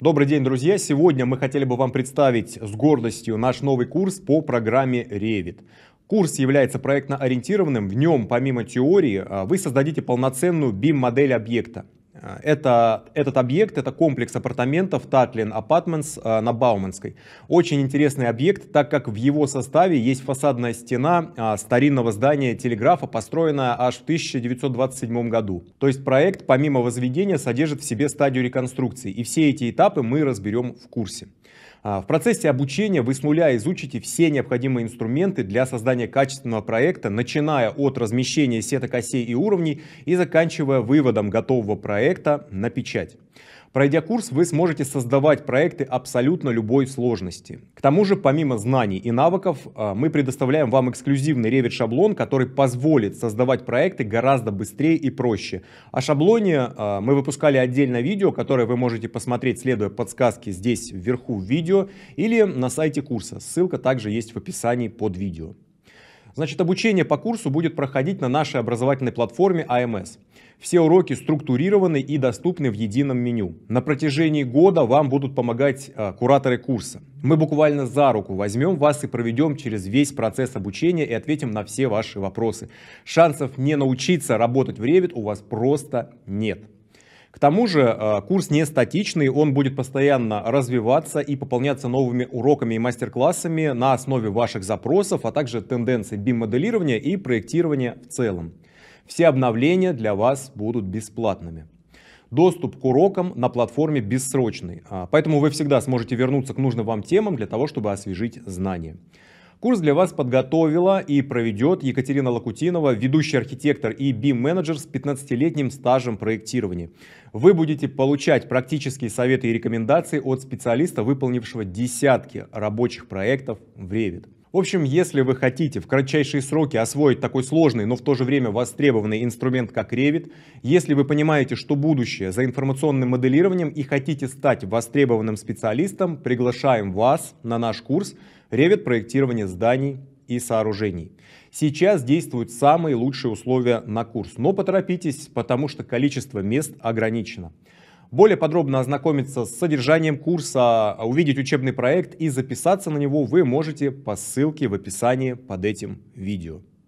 Добрый день, друзья! Сегодня мы хотели бы вам представить с гордостью наш новый курс по программе Revit. Курс является проектно-ориентированным, в нем, помимо теории, а, вы создадите полноценную BIM-модель объекта. Это, этот объект, это комплекс апартаментов Татлин Апартментс э, на Бауманской. Очень интересный объект, так как в его составе есть фасадная стена э, старинного здания телеграфа, построенная аж в 1927 году. То есть проект, помимо возведения, содержит в себе стадию реконструкции. И все эти этапы мы разберем в курсе. А, в процессе обучения вы с нуля изучите все необходимые инструменты для создания качественного проекта, начиная от размещения сеток осей и уровней и заканчивая выводом готового проекта на печать. Пройдя курс, вы сможете создавать проекты абсолютно любой сложности. К тому же, помимо знаний и навыков, э, мы предоставляем вам эксклюзивный Revit-шаблон, который позволит создавать проекты гораздо быстрее и проще. О шаблоне э, мы выпускали отдельное видео, которое вы можете посмотреть, следуя подсказке здесь вверху в видео или на сайте курса. Ссылка также есть в описании под видео. Значит, обучение по курсу будет проходить на нашей образовательной платформе АМС. Все уроки структурированы и доступны в едином меню. На протяжении года вам будут помогать а, кураторы курса. Мы буквально за руку возьмем вас и проведем через весь процесс обучения и ответим на все ваши вопросы. Шансов не научиться работать в Revit у вас просто нет. К тому же э, курс не статичный, он будет постоянно развиваться и пополняться новыми уроками и мастер-классами на основе ваших запросов, а также тенденций BIM-моделирования и проектирования в целом. Все обновления для вас будут бесплатными доступ к урокам на платформе бессрочный, а, поэтому вы всегда сможете вернуться к нужным вам темам для того, чтобы освежить знания. Курс для вас подготовила и проведет Екатерина Лакутинова, ведущий архитектор и BIM-менеджер с 15-летним стажем проектирования. Вы будете получать практические советы и рекомендации от специалиста, выполнившего десятки рабочих проектов в Revit. В общем, если вы хотите в кратчайшие сроки освоить такой сложный, но в то же время востребованный инструмент, как Revit, если вы понимаете, что будущее за информационным моделированием и хотите стать востребованным специалистом, приглашаем вас на наш курс Ревит проектирование зданий и сооружений. Сейчас действуют самые лучшие условия на курс, но поторопитесь, потому что количество мест ограничено. Более подробно ознакомиться с содержанием курса, увидеть учебный проект и записаться на него вы можете по ссылке в описании под этим видео.